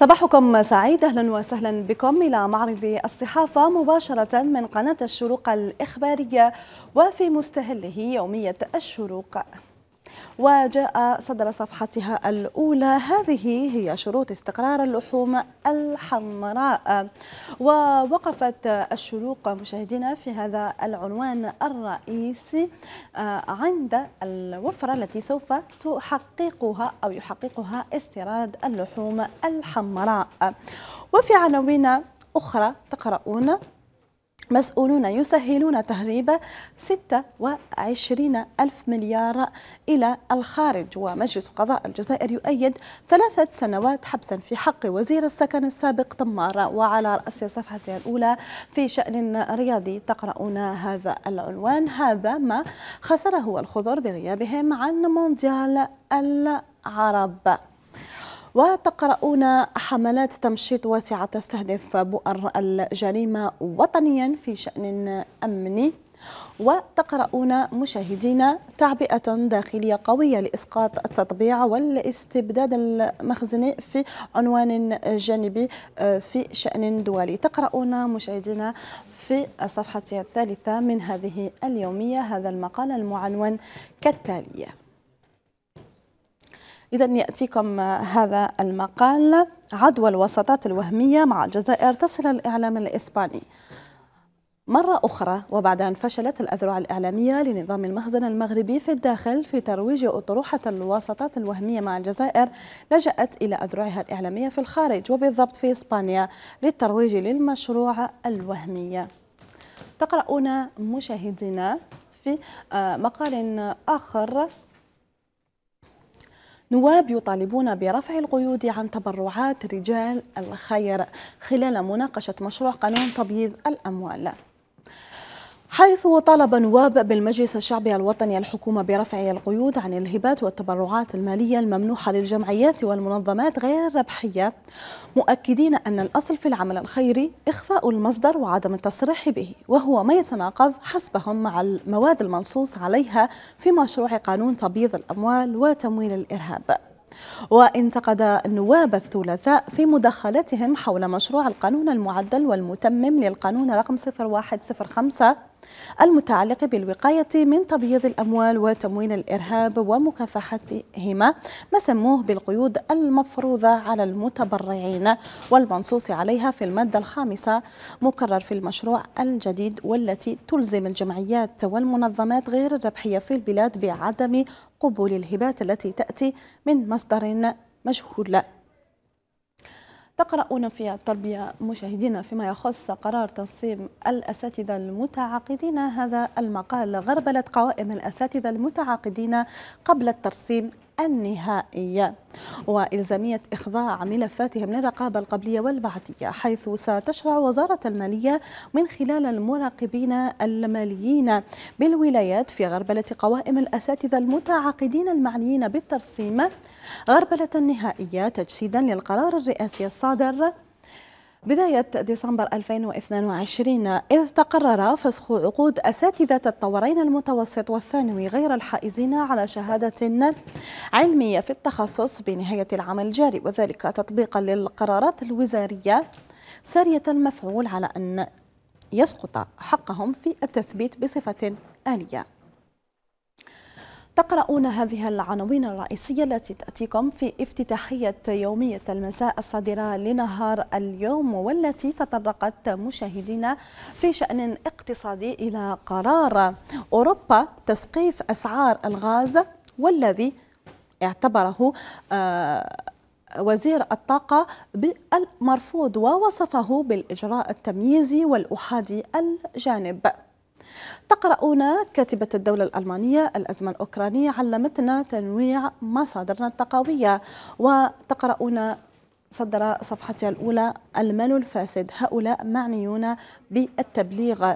صباحكم سعيد اهلا وسهلا بكم الى معرض الصحافه مباشره من قناه الشروق الاخباريه وفي مستهله يوميه الشروق وجاء صدر صفحتها الأولى هذه هي شروط استقرار اللحوم الحمراء ووقفت الشروق مشاهدينا في هذا العنوان الرئيسي آه، عند الوفرة التي سوف تحققها أو يحققها استيراد اللحوم الحمراء وفي عناوين أخرى تقرؤون مسؤولون يسهلون تهريب 26 ألف مليار إلى الخارج ومجلس قضاء الجزائر يؤيد ثلاثة سنوات حبسا في حق وزير السكن السابق طمار وعلى رأس صفحتها الأولى في شأن رياضي تقرؤون هذا العنوان هذا ما خسره الخضر بغيابهم عن مونديال العرب وتقرؤون حملات تمشيط واسعة تستهدف بؤر الجريمة وطنيا في شأن أمني وتقرؤون مشاهدينا تعبئة داخلية قوية لإسقاط التطبيع والاستبداد المخزني في عنوان جانبي آه، في شأن دولي تقرؤون مشاهدينا في الصفحة الثالثة من هذه اليومية هذا المقال المعنون كالتالي إذا يأتيكم هذا المقال عدوى الوساطات الوهمية مع الجزائر تصل الإعلام الإسباني مرة أخرى وبعد أن فشلت الأذرع الإعلامية لنظام المخزن المغربي في الداخل في ترويج أطروحة الوساطات الوهمية مع الجزائر لجأت إلى أذرعها الإعلامية في الخارج وبالضبط في إسبانيا للترويج للمشروع الوهمي تقرؤون مشاهدينا في آه، مقال آخر نواب يطالبون برفع القيود عن تبرعات رجال الخير خلال مناقشة مشروع قانون تبييض الأموال حيث طالب نواب بالمجلس الشعبي الوطني الحكومة برفع القيود عن الهبات والتبرعات المالية الممنوحة للجمعيات والمنظمات غير الربحية مؤكدين أن الأصل في العمل الخيري إخفاء المصدر وعدم التصريح به وهو ما يتناقض حسبهم مع المواد المنصوص عليها في مشروع قانون تبييض الأموال وتمويل الإرهاب وانتقد النواب الثلاثاء في مداخلتهم حول مشروع القانون المعدل والمتمم للقانون رقم 0105 المتعلقة بالوقاية من تبييض الأموال وتموين الإرهاب ومكافحتهما ما سموه بالقيود المفروضة على المتبرعين والمنصوص عليها في المادة الخامسة مكرر في المشروع الجديد والتي تلزم الجمعيات والمنظمات غير الربحية في البلاد بعدم قبول الهبات التي تأتي من مصدر مجهول تقرؤون في التربية مشاهدينا فيما يخص قرار تنصيب الأساتذة المتعاقدين هذا المقال غربلة قوائم الأساتذة المتعاقدين قبل الترسيم النهائي وإلزامية إخضاع ملفاتهم للرقابة القبلية والبعدية حيث ستشرع وزارة المالية من خلال المراقبين الماليين بالولايات في غربلة قوائم الأساتذة المتعاقدين المعنيين بالترسيم غربلة نهائية تجسيدا للقرار الرئاسي الصادر بداية ديسمبر 2022 إذ تقرر فسخ عقود أساتذة الطورين المتوسط والثانوي غير الحائزين على شهادة علمية في التخصص بنهاية العام الجاري وذلك تطبيقا للقرارات الوزارية سارية المفعول على أن يسقط حقهم في التثبيت بصفة آلية تقرؤون هذه العناوين الرئيسية التي تأتيكم في افتتاحية يومية المساء الصادرة لنهار اليوم والتي تطرقت مشاهدينا في شأن اقتصادي إلى قرار أوروبا تسقيف أسعار الغاز والذي اعتبره آه، وزير الطاقة بالمرفوض ووصفه بالإجراء التمييزي والأحادي الجانب تقرؤون كاتبة الدولة الألمانية الأزمة الأوكرانية علمتنا تنويع مصادرنا التقوية وتقرؤون صدر صفحتها الأولى المال الفاسد هؤلاء معنيون بالتبليغ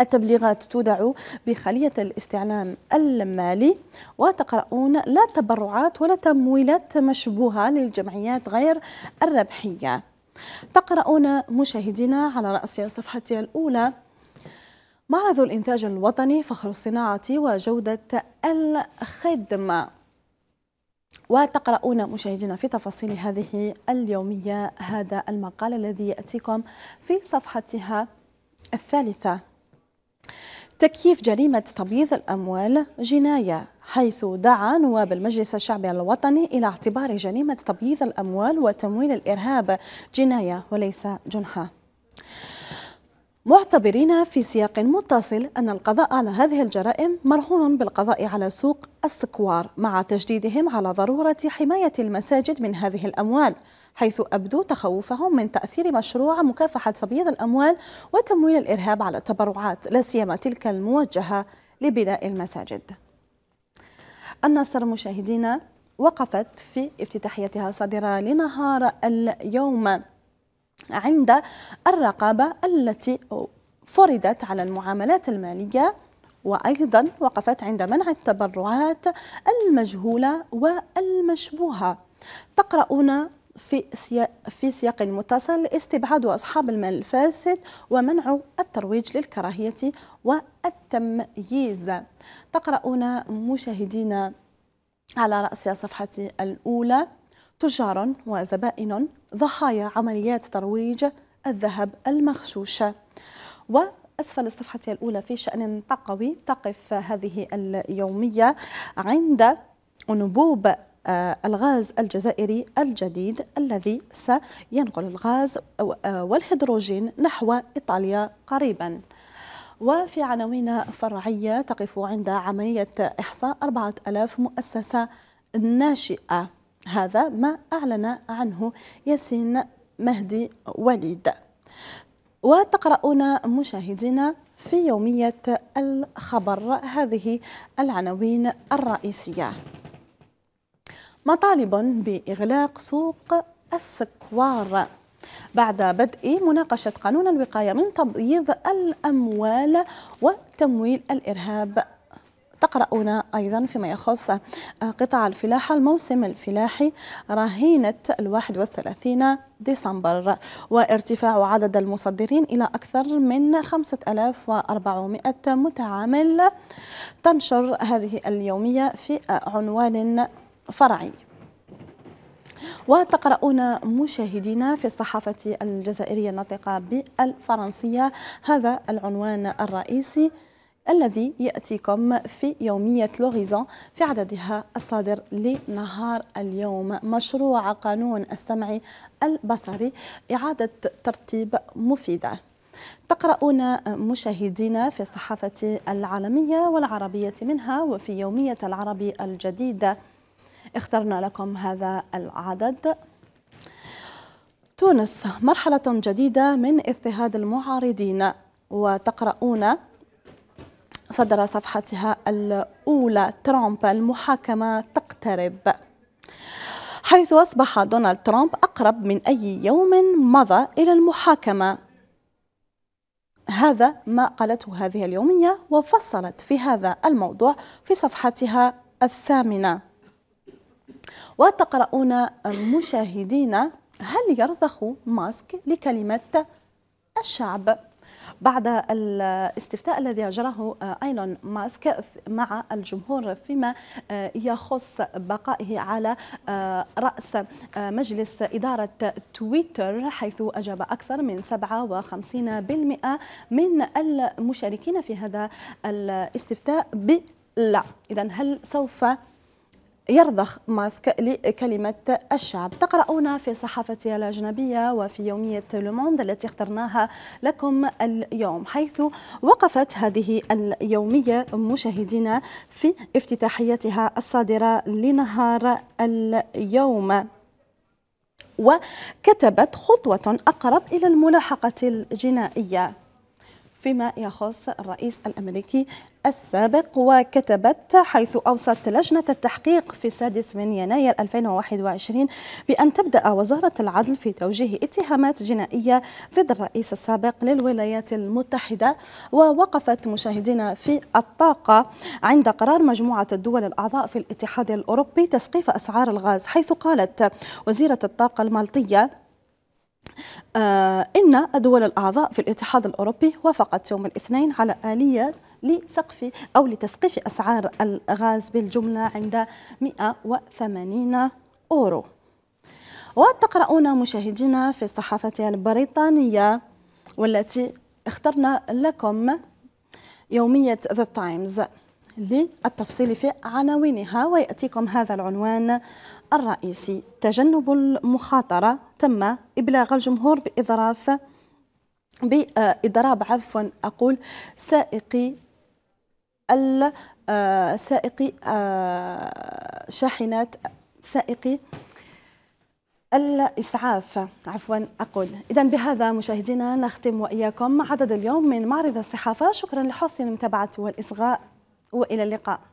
التبليغات تودع بخلية الاستعلام المالي وتقرؤون لا تبرعات ولا تمويلات مشبوهة للجمعيات غير الربحية تقرؤون مشاهدينا على رأس صفحتها الأولى معرض الإنتاج الوطني فخر الصناعة وجودة الخدمة وتقرؤون مشاهدينا في تفاصيل هذه اليومية هذا المقال الذي يأتيكم في صفحتها الثالثة تكييف جريمة تبييض الأموال جناية حيث دعا نواب المجلس الشعبي الوطني إلى اعتبار جريمة تبييض الأموال وتمويل الإرهاب جناية وليس جنحة معتبرين في سياق متصل أن القضاء على هذه الجرائم مرهون بالقضاء على سوق السكوار مع تجديدهم على ضرورة حماية المساجد من هذه الأموال حيث أبدوا تخوفهم من تأثير مشروع مكافحة تبييض الأموال وتمويل الإرهاب على التبرعات لا سيما تلك الموجهة لبناء المساجد النصر مشاهدينا وقفت في افتتاحيتها الصادرة لنهار اليوم عند الرقابة التي فرضت على المعاملات المالية وأيضا وقفت عند منع التبرعات المجهولة والمشبوهة تقرؤون في سياق, في سياق متصل استبعاد أصحاب المال الفاسد ومنع الترويج للكراهية والتمييز تقرؤون مشاهدينا على رأس صفحتي الأولى تجار وزبائن ضحايا عمليات ترويج الذهب المغشوش وأسفل الصفحة الأولى في شأن تقوي تقف هذه اليومية عند أنبوب آه، الغاز الجزائري الجديد الذي سينقل الغاز آه، والهيدروجين نحو إيطاليا قريباً وفي عناوين فرعية تقف عند عملية إحصاء 4000 مؤسسة ناشئة هذا ما أعلن عنه ياسين مهدي وليد وتقرؤون مشاهدينا في يومية الخبر هذه العناوين الرئيسية مطالب بإغلاق سوق السكوار بعد بدء مناقشة قانون الوقاية من تبييض الأموال وتمويل الإرهاب تقرؤون أيضا فيما يخص آه، قطاع الفلاحة الموسم الفلاحي رهينة الواحد والثلاثين ديسمبر وارتفاع عدد المصدرين إلى أكثر من 5400 متعامل تنشر هذه اليومية في عنوان فرعي وتقرؤون مشاهدينا في الصحافة الجزائرية الناطقة بالفرنسية هذا العنوان الرئيسي الذي يأتيكم في يومية لوريزون في عددها الصادر لنهار اليوم مشروع قانون السمعي البصري إعادة ترتيب مفيدة تقرؤون مشاهدينا في الصحافة العالمية والعربية منها وفي يومية العربي الجديدة اخترنا لكم هذا العدد تونس مرحلة جديدة من اضطهاد المعارضين وتقرؤون صدر صفحتها الأولى ترامب المحاكمة تقترب حيث أصبح دونالد ترامب أقرب من أي يوم مضى إلى المحاكمة هذا ما قالته هذه اليومية وفصلت في هذا الموضوع في صفحتها الثامنة وتقرؤون مشاهدينا هل يرضخ ماسك لكلمة الشعب بعد الاستفتاء الذي أجراه آه، أيلون ماسك مع الجمهور فيما آه، يخص بقائه على آه، رأس مجلس إدارة تويتر حيث أجاب أكثر من 57% من المشاركين في هذا الاستفتاء ب لا إذا هل سوف يرضخ ماسك لكلمة الشعب تقرؤون في صحافة الأجنبية وفي يومية لوموند التي اخترناها لكم اليوم حيث وقفت هذه اليومية مشاهدينا في افتتاحيتها الصادرة لنهار اليوم وكتبت خطوة أقرب إلى الملاحقة الجنائية فيما يخص الرئيس الامريكي السابق وكتبت حيث أوصت لجنة التحقيق في السادس من يناير 2021 بأن تبدأ وزارة العدل في توجيه اتهامات جنائية ضد الرئيس السابق للولايات المتحدة ووقفت مشاهدين في الطاقة عند قرار مجموعة الدول الأعضاء في الاتحاد الأوروبي تسقيف أسعار الغاز حيث قالت وزيرة الطاقة المالطية آه، إن الدول الأعضاء في الاتحاد الأوروبي وافقت يوم الاثنين على آلية لسقف أو لتسقيف أسعار الغاز بالجملة عند 180 أورو وتقرؤون مشاهدينا في الصحافة البريطانية والتي اخترنا لكم يومية ذا تايمز للتفصيل في عناوينها ويأتيكم هذا العنوان الرئيسي تجنب المخاطرة تم إبلاغ الجمهور بإضراف بإضراب عفوا أقول سائقي السائقي آه، آه، شاحنات سائقي الإسعاف عفوا أقول إذا بهذا مشاهدينا نختم وإياكم عدد اليوم من معرض الصحافة شكرا لحسن المتابعة والإصغاء وإلى اللقاء